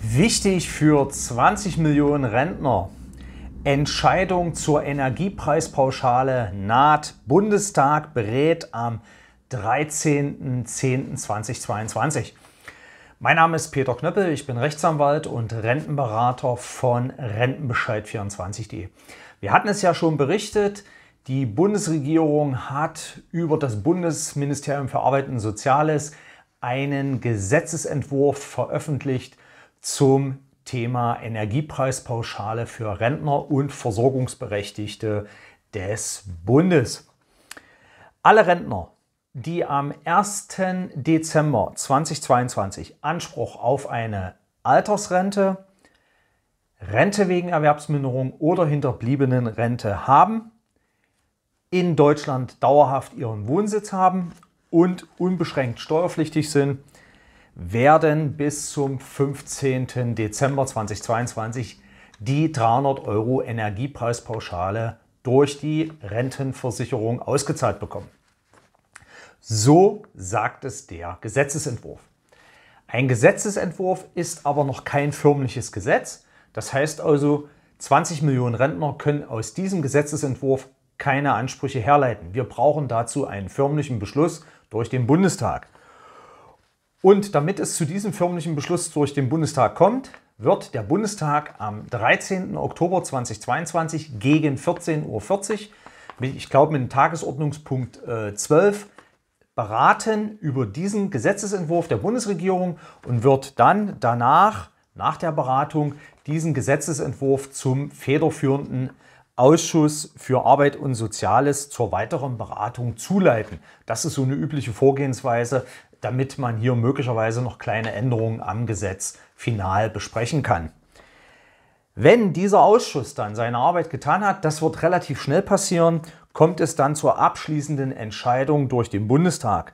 Wichtig für 20 Millionen Rentner. Entscheidung zur Energiepreispauschale naht. Bundestag berät am 13.10.2022. Mein Name ist Peter Knöppel, ich bin Rechtsanwalt und Rentenberater von Rentenbescheid24.de. Wir hatten es ja schon berichtet, die Bundesregierung hat über das Bundesministerium für Arbeit und Soziales einen Gesetzesentwurf veröffentlicht, zum Thema Energiepreispauschale für Rentner und Versorgungsberechtigte des Bundes. Alle Rentner, die am 1. Dezember 2022 Anspruch auf eine Altersrente, Rente wegen Erwerbsminderung oder hinterbliebenen Rente haben, in Deutschland dauerhaft ihren Wohnsitz haben und unbeschränkt steuerpflichtig sind, werden bis zum 15. Dezember 2022 die 300 Euro Energiepreispauschale durch die Rentenversicherung ausgezahlt bekommen. So sagt es der Gesetzesentwurf. Ein Gesetzesentwurf ist aber noch kein förmliches Gesetz. Das heißt also, 20 Millionen Rentner können aus diesem Gesetzesentwurf keine Ansprüche herleiten. Wir brauchen dazu einen förmlichen Beschluss durch den Bundestag. Und damit es zu diesem förmlichen Beschluss durch den Bundestag kommt, wird der Bundestag am 13. Oktober 2022 gegen 14.40 Uhr, ich glaube mit dem Tagesordnungspunkt äh, 12, beraten über diesen Gesetzesentwurf der Bundesregierung und wird dann danach, nach der Beratung, diesen Gesetzesentwurf zum federführenden Ausschuss für Arbeit und Soziales zur weiteren Beratung zuleiten. Das ist so eine übliche Vorgehensweise, damit man hier möglicherweise noch kleine Änderungen am Gesetz final besprechen kann. Wenn dieser Ausschuss dann seine Arbeit getan hat, das wird relativ schnell passieren, kommt es dann zur abschließenden Entscheidung durch den Bundestag.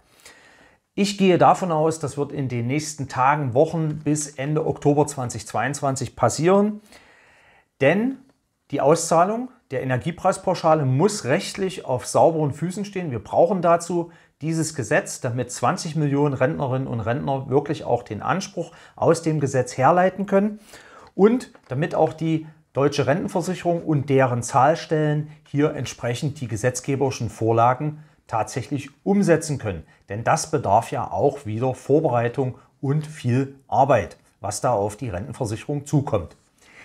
Ich gehe davon aus, das wird in den nächsten Tagen, Wochen bis Ende Oktober 2022 passieren. Denn die Auszahlung der Energiepreispauschale muss rechtlich auf sauberen Füßen stehen. Wir brauchen dazu dieses Gesetz, damit 20 Millionen Rentnerinnen und Rentner wirklich auch den Anspruch aus dem Gesetz herleiten können und damit auch die deutsche Rentenversicherung und deren Zahlstellen hier entsprechend die gesetzgeberischen Vorlagen tatsächlich umsetzen können. Denn das bedarf ja auch wieder Vorbereitung und viel Arbeit, was da auf die Rentenversicherung zukommt.